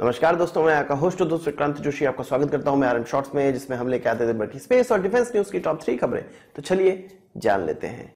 नमस्कार दोस्तों मैं आपका होस्ट दोस्त विक्रांत जोशी आपका स्वागत करता हूं मैं आर शॉर्ट्स में जिसमें हम लेके आते थे बल्कि स्पेस और डिफेंस न्यूज की टॉप थ्री खबरें तो चलिए जान लेते हैं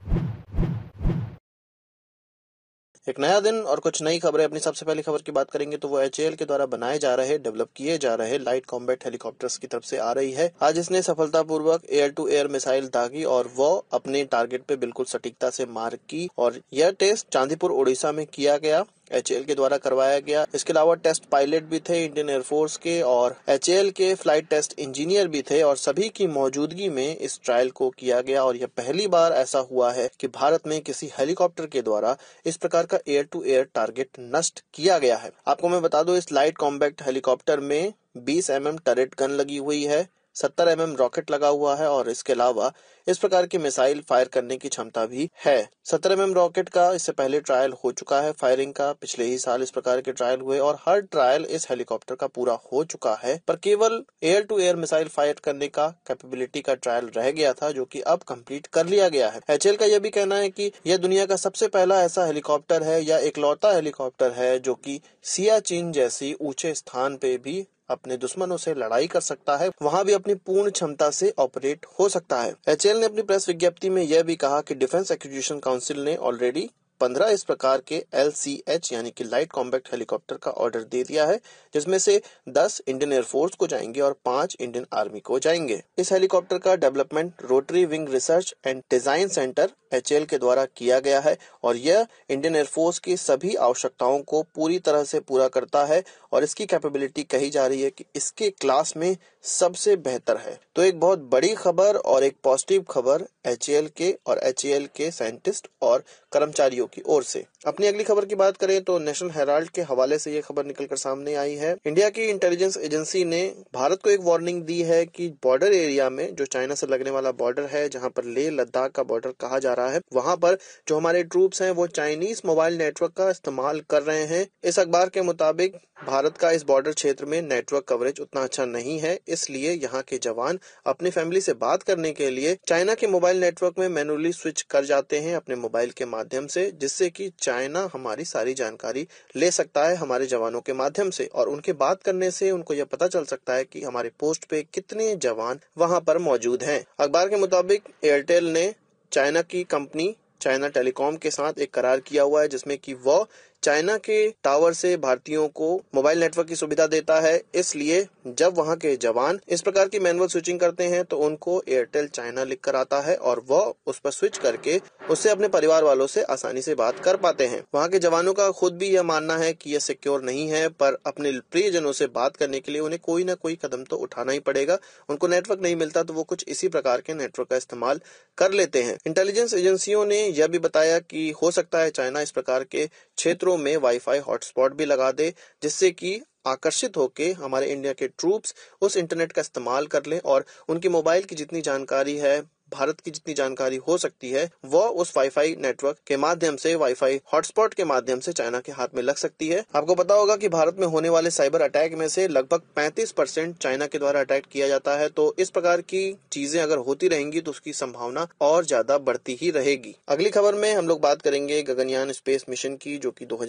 एक नया दिन और कुछ नई खबरें अपनी सबसे पहली खबर की बात करेंगे तो वो एच के द्वारा बनाए जा रहे डेवलप किए जा रहे लाइट कॉम्बैट हेलीकॉप्टर्स की तरफ से आ रही है आज इसने सफलतापूर्वक एयर टू एयर मिसाइल दागी और वो अपने टारगेट पे बिल्कुल सटीकता से मार की और यह टेस्ट चांदीपुर ओडिशा में किया गया एच के द्वारा करवाया गया इसके अलावा टेस्ट पायलट भी थे इंडियन एयरफोर्स के और एच के फ्लाइट टेस्ट इंजीनियर भी थे और सभी की मौजूदगी में इस ट्रायल को किया गया और यह पहली बार ऐसा हुआ है कि भारत में किसी हेलीकॉप्टर के द्वारा इस प्रकार का एयर टू एयर टारगेट नष्ट किया गया है आपको मैं बता दू इस लाइट कॉम्बैक्ट हेलीकॉप्टर में बीस एम एम गन लगी हुई है सत्तर एम एम रॉकेट लगा हुआ है और इसके अलावा इस प्रकार की मिसाइल फायर करने की क्षमता भी है सत्रह एम रॉकेट का इससे पहले ट्रायल हो चुका है फायरिंग का पिछले ही साल इस प्रकार के ट्रायल हुए और हर ट्रायल इस हेलीकॉप्टर का पूरा हो चुका है पर केवल air to air missile fire करने का कैपेबिलिटी का ट्रायल रह गया था जो की अब कम्प्लीट कर लिया गया है एच का यह भी कहना है की यह दुनिया का सबसे पहला ऐसा हेलीकॉप्टर है या इकलौता हेलीकॉप्टर है जो की सियाचिन जैसी ऊंचे स्थान पे भी अपने दुश्मनों से लड़ाई कर सकता है वहाँ भी अपनी पूर्ण क्षमता से ऑपरेट हो सकता है एच ने अपनी प्रेस विज्ञप्ति में यह भी कहा कि डिफेंस एक्विजिशन काउंसिल ने ऑलरेडी पंद्रह इस प्रकार के एल सी एच यानी कि लाइट कॉम्बैक्ट हेलीकॉप्टर का ऑर्डर दे दिया है जिसमें से दस इंडियन एयरफोर्स को जाएंगे और पांच इंडियन आर्मी को जाएंगे इस हेलीकॉप्टर का development rotary wing research and design centre H के द्वारा किया गया है और यह इंडियन एयरफोर्स की सभी आवश्यकताओं को पूरी तरह से पूरा करता है और इसकी कैपेबिलिटी कही जा रही है कि इसके क्लास में सबसे बेहतर है तो एक बहुत बड़ी खबर और एक पॉजिटिव खबर एच के और एच के साइंटिस्ट और कर्मचारियों की ओर से अपनी अगली खबर की बात करें तो नेशनल हेराल्ड के हवाले से ये खबर निकलकर सामने आई है इंडिया की इंटेलिजेंस एजेंसी ने भारत को एक वार्निंग दी है कि बॉर्डर एरिया में जो चाइना से लगने वाला बॉर्डर है जहां पर लेह लद्दाख का बॉर्डर कहा जा रहा है वहां पर जो हमारे ट्रूप्स हैं वो चाइनीज मोबाइल नेटवर्क का इस्तेमाल कर रहे हैं इस अखबार के मुताबिक भारत का इस बॉर्डर क्षेत्र में नेटवर्क कवरेज उतना अच्छा नहीं है इसलिए यहाँ के जवान अपनी फैमिली से बात करने के लिए चाइना के मोबाइल नेटवर्क में मैनुअली स्विच कर जाते हैं अपने मोबाइल के माध्यम से जिससे कि चाइना हमारी सारी जानकारी ले सकता है हमारे जवानों के माध्यम से और उनके बात करने से उनको यह पता चल सकता है कि हमारे पोस्ट पे कितने जवान वहां पर मौजूद हैं अखबार के मुताबिक एयरटेल ने चाइना की कंपनी चाइना टेलीकॉम के साथ एक करार किया हुआ है जिसमें कि वह चाइना के टावर से भारतीयों को मोबाइल नेटवर्क की सुविधा देता है इसलिए जब वहाँ के जवान इस प्रकार की मैनुअल स्विचिंग करते हैं तो उनको एयरटेल चाइना लिख कर आता है और वह उस पर स्विच करके उससे अपने परिवार वालों से आसानी से बात कर पाते हैं वहां के जवानों का खुद भी यह मानना है कि यह सिक्योर नहीं है पर अपने प्रियजनों से बात करने के लिए उन्हें कोई ना कोई कदम तो उठाना ही पड़ेगा उनको नेटवर्क नहीं मिलता तो वो कुछ इसी प्रकार के नेटवर्क का इस्तेमाल कर लेते हैं इंटेलिजेंस एजेंसियों ने यह भी बताया कि हो सकता है चाइना इस प्रकार के क्षेत्रों क्षेत्रों में वाईफाई हॉटस्पॉट भी लगा दे जिससे कि आकर्षित होके हमारे इंडिया के ट्रूप्स उस इंटरनेट का इस्तेमाल कर लें और उनकी मोबाइल की जितनी जानकारी है भारत की जितनी जानकारी हो सकती है वह उस वाईफाई नेटवर्क के माध्यम से वाईफाई हॉटस्पॉट के माध्यम से चाइना के हाथ में लग सकती है आपको पता होगा कि भारत में होने वाले साइबर अटैक में से लगभग 35 परसेंट चाइना के द्वारा अटैक किया जाता है तो इस प्रकार की चीजें अगर होती रहेंगी तो उसकी संभावना और ज्यादा बढ़ती ही रहेगी अगली खबर में हम लोग बात करेंगे गगनयान स्पेस मिशन की जो की दो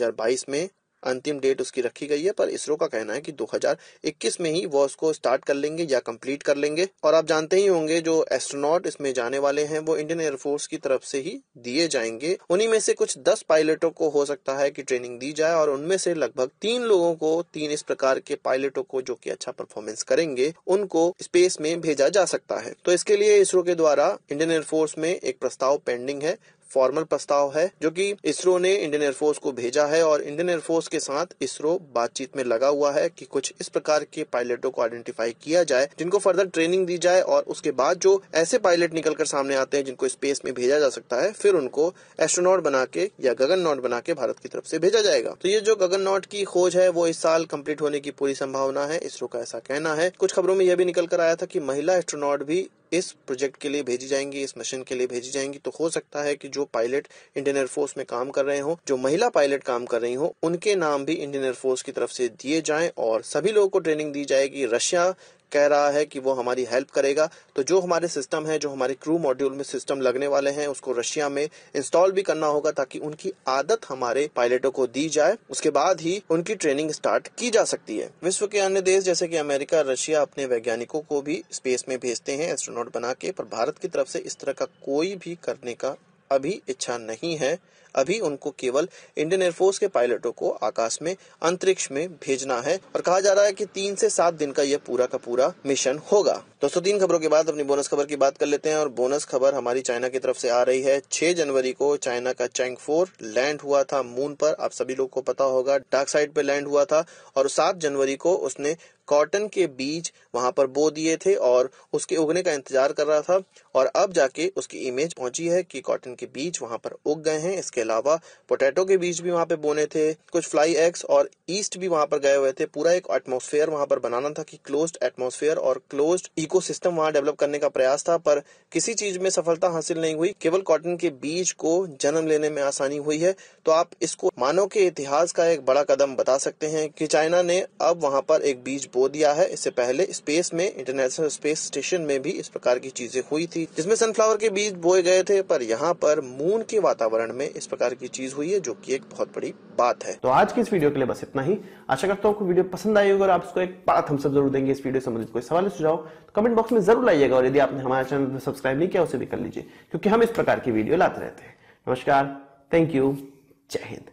में अंतिम डेट उसकी रखी गई है पर इसरो का कहना है कि 2021 में ही वो उसको स्टार्ट कर लेंगे या कंप्लीट कर लेंगे और आप जानते ही होंगे जो एस्ट्रोनॉट इसमें जाने वाले हैं वो इंडियन एयरफोर्स की तरफ से ही दिए जाएंगे उन्हीं में से कुछ दस पायलटों को हो सकता है की ट्रेनिंग दी जाए और उनमें से लगभग तीन लोगों को तीन इस प्रकार के पायलटों को जो की अच्छा परफॉर्मेंस करेंगे उनको स्पेस में भेजा जा सकता है तो इसके लिए इसरो के द्वारा इंडियन एयरफोर्स में एक प्रस्ताव पेंडिंग है फॉर्मल प्रस्ताव है जो कि इसरो ने इंडियन एयरफोर्स को भेजा है और इंडियन एयरफोर्स के साथ इसरो बातचीत में लगा हुआ है कि कुछ इस प्रकार के पायलटों को आइडेंटिफाई किया जाए जिनको फर्दर ट्रेनिंग दी जाए और उसके बाद जो ऐसे पायलट निकलकर सामने आते हैं जिनको स्पेस में भेजा जा सकता है फिर उनको एस्ट्रोनॉट बना के या गगन नॉट बना के भारत की तरफ से भेजा जाएगा तो ये जो गगन नॉट की खोज है वो इस साल कम्प्लीट होने की पूरी संभावना है इसरो का ऐसा कहना है कुछ खबरों में यह भी निकल कर आया था कि महिला एस्ट्रोनॉट भी इस प्रोजेक्ट के लिए भेजी जाएंगी इस मिशन के लिए भेजी जाएंगी तो हो सकता है कि जो पायलट इंडियन एयरफोर्स में काम कर रहे हो जो महिला पायलट काम कर रही हो उनके नाम भी इंडियन एयरफोर्स की तरफ से दिए जाए और सभी लोगों को ट्रेनिंग दी जाएगी रशिया कह रहा है कि वो हमारी हेल्प करेगा तो जो हमारे सिस्टम है जो हमारे क्रू मॉड्यूल में सिस्टम लगने वाले हैं उसको रशिया में इंस्टॉल भी करना होगा ताकि उनकी आदत हमारे पायलटों को दी जाए उसके बाद ही उनकी ट्रेनिंग स्टार्ट की जा सकती है विश्व के अन्य देश जैसे की अमेरिका रशिया अपने वैज्ञानिकों को भी स्पेस में भेजते हैं एस्ट्रोनॉट बना के पर भारत की तरफ से इस तरह का कोई भी करने का अभी इच्छा नहीं है अभी उनको केवल इंडियन एयरफोर्स के पायलटों को आकाश में अंतरिक्ष में भेजना है और कहा जा रहा है कि तीन से सात दिन का यह पूरा का पूरा मिशन होगा तो दोस्तों तीन खबरों के बाद अपनी बोनस खबर की बात कर लेते हैं और बोनस खबर हमारी चाइना की तरफ से आ रही है 6 जनवरी को चाइना का चैंग फोर लैंड हुआ था मून पर आप सभी लोग को पता होगा डार्क साइड पे लैंड हुआ था और 7 जनवरी को उसने कॉटन के बीज वहां पर बो दिए थे और उसके उगने का इंतजार कर रहा था और अब जाके उसकी इमेज पहुंची है कि कॉटन के बीज वहां पर उग गए हैं इसके अलावा पोटैटो के बीज भी वहां पे बोने थे कुछ फ्लाई एग्स और ईस्ट भी वहां पर गए हुए थे पूरा एक एटमोसफेयर वहां पर बनाना था कि क्लोज्ड एटमोसफेयर और क्लोज्ड इको सिस्टम वहां डेवलप करने का प्रयास था पर किसी चीज में सफलता हासिल नहीं हुई केवल कॉटन के बीज को जन्म लेने में आसानी हुई है तो आप इसको मानव के इतिहास का एक बड़ा कदम बता सकते हैं कि चाइना ने अब वहां पर एक बीज बो दिया है इससे पहले स्पेस में इंटरनेशनल स्पेस स्टेशन में भी इस प्रकार की चीजें हुई थी जिसमें सनफ्लावर के बीज बोए गए थे पर यहाँ पर मून के वातावरण में इस प्रकार की चीज हुई है जो की एक बहुत बड़ी बात है तो आज की इस वीडियो के लिए बस इतना ही आशा करता हूँ वीडियो पसंद आई होगा और आप इसको एक बड़ा थम्सअप जरूर देंगे इस वीडियो संबंधित कोई सवाल सुझाव तो कमेंट बॉक्स में जरूर लाइएगा और यदि आपने हमारा चैनल सब्सक्राइब नहीं किया उसे भी कर लीजिए क्योंकि हम इस प्रकार की वीडियो लाते रहते हैं नमस्कार थैंक यू जय हिंद